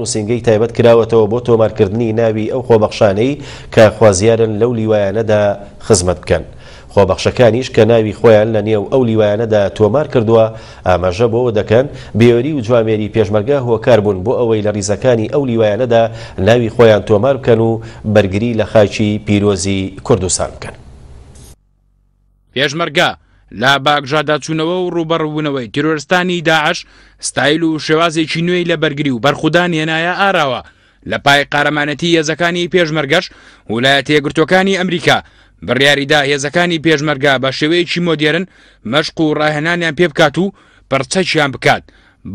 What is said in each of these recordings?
نووسنگەی تایبەت کراوەتەوە بۆ تۆمارکردنی ناوی ئەو خۆبەخشانەی کە خوازیارن لەو لیوایانەدا خزمەت بکەن. خۆبەخشەکانیش کە ناوی خۆیان لە نێو ئەو لیوایانەدا تۆمار کردووە ئاماژە بۆەوە دەکەن بێوەری و جوامێری پێشمەرگە هۆکار بوون بۆ ئەوەی لە ریزەکانی ئەو لیوایانەدا ناوی خۆیان تۆمار بکەن و بەرگری لە خاچی پیرۆزی کوردستان بکەن. پێشمەرگە. لا باگژادا چوونەوە و ڕوبەڕوونەوەی تیرۆرستانی داعش ستایل و شێوازێکی نوێی لە بەرگری و بەرخودان هێنایە ئاراوە لە پای قارەمانەتی هێزەکانی پێشمەرگەش ویلایەتە یەگرتوەکانی ئەمریکا بڕیاریدا هێزەکانی پێشمەرگا بە شێوەیەکی مۆدیێرن مەشق و ڕاهێنانیان پێ بکات و پرچەچیان بکات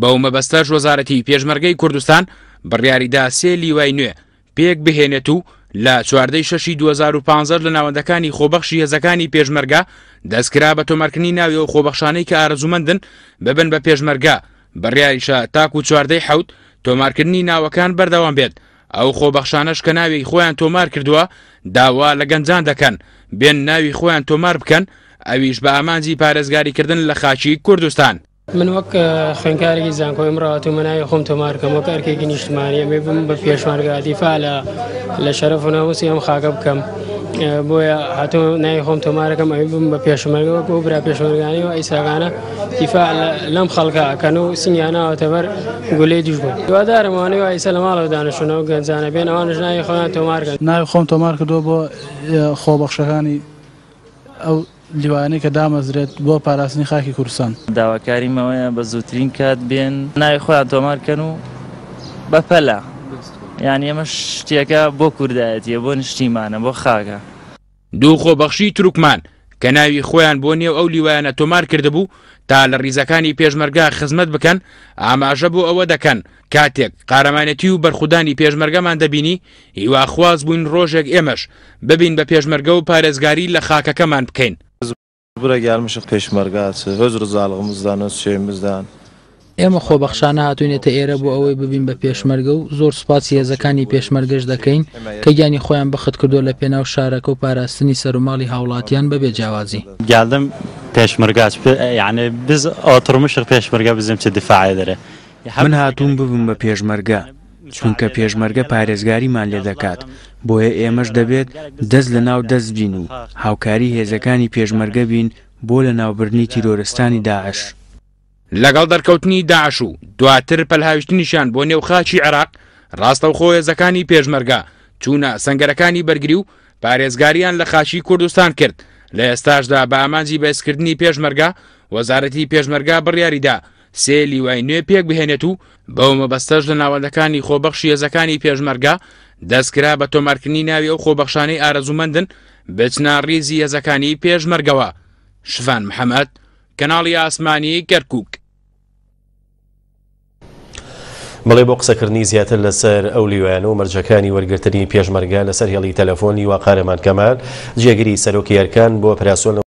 بەو مەبەستەش وەزارەتی پێشمەرگەی کوردستان بڕیاریدا سێ لیوای نوێ پێک بهێنێت و لە چواردەی شەشی 2015 لە ناوەندەکانی خۆبەخشی هێزەکانی پێشمەرگا دەستکرا بە تۆمارکردنی ناوی و خۆبەخشانەی کە ئارزومەندن ببن بە پێشمەرگا بڕیاریشە تاکو و چواردەی حوت تۆمارکردنی ناوەکان بەردەوام بێت ئەو خۆبەخشانش کە ناوی خۆیان تۆمار کردووە داوا لە گەنجان دەکەن بێن ناوی خۆیان تۆمار بکەن ئەویش بە ئامانجی پارێزگاریکردن لە خاچی کوردستان من وەک خوێنکارێکی زانکۆی ئەمڕات و منای خۆم تۆمارکەم وەک ئەرکێکی نیشتمانیە مێ بم بە پێشمەرگادیفا لە لە شەرف و ناوسی ئەم خاکە بکەم بۆیە هاتۆ نای خۆم تۆمارەکەم ئەوی بم بە پێشمەرگەوە بۆ برا پێشمەرگانی و ئەیساگانە دیفا لەم خەڵکەکەن و سنیانەوەتەبەر گولەی دوژبوون دووادارمانەی و ئیسە لە ماڵەوە دانشونەوە گەنجانە بێن ئەوان ژنای خۆیان تۆمارکە نای خۆم تۆمار کردو بۆ خۆبەخشەکانی ئەو لیوانەی کە دامەزرێت بۆ پاراستنی خاکی کورسان داواکاریمەوەیە بە زووترین کات بێن ناوی خۆیان تۆمارکەن و بەپەلا یان ئێمە شتێکە بۆ کوردایەتە بۆ نیشتیمانە بۆ خاکە دوو خۆبەخشی تروکمان کە ناوی خۆیان بۆ نێو ئەو لیوانە تۆمار کردبوو تا لە ریزەکانی پێشمەرگا خزمەت بکەن ئاماژە بۆ ئەوە دەکەن کاتێک قارەمانەتی و بەرخودانی پێشمەرگەمان دەبینی هیواخواز بووین ڕۆژێک ئێمەش ببین بە پێشمەرگە و پارێزگاری لە خاکەکەمان بکەین Bura gelmişik peşmergası, öz rızalığımızdan, öz şeyimizden. ئێمە خۆبەخشانە هاتوینێتە ئێرە بۆ ئەوەی ببین بە پێشمەرگە و زۆر سوپاسی هێزەکانی پێشمەرگەش دەکەین کە گیانی خۆیان بخت کردو لە پێناو شارەکە و پاراستنی سەرماڵی هاوڵاتیان بەبێ جیاوازی گالدم پێشمەرگاچ یعنی biz ئۆترمشق پێشمەرگە بزم چ دفاعی دەرە من هاتوون ببم بە پێشمەرگە چونکە پێشمەرگە پارێزگاریمان لێ دەکات بۆیە ئێمەش دەبێت دەست لە ناو دەست بین و هاوکاری هێزەکانی پێشمەرگە بین بۆ لە ناوبرنی تیرۆرستانی داعش لەگەڵ دەرکەوتنی داعش و دواتر پەلهاویشتنیشان بۆ نێو خاچی عراق ڕاستە و خۆهێزەکانی پێشمەرگە چوونە سنگەرەکانی بەرگری و پارێزگاریان لە خاچی کوردستان کرد لە ئێستاشدا بە ئامانجی بەسکردنی پێشمەرگە وەزارەتی پێشمەرگا بڕیاریدا سێ لیوای نوێ پێک بهێنێت و بەو مەبەستەش لە ناوەندەکانی خۆبەخشی هێزەکانی پێشمەرگە دەستکرا بە تۆمارکردنی ناوی ئەو خۆبەخشانەی ئارەزومەندن بچنا ڕیزی هێزەکانی پێشمەرگەوە شفان محەممەد کەناڵی ئاسمانی کەرکک بڵێ بۆ قسەکردنی زیاتر لەسەر ئەو لیوان و مەرجەکانی وەرگرتنی پێشمەرگە لەسەر هێڵی تەلەفۆنی و قارەمان کەمال جێگری سەرۆکیارکان بۆ پراسۆن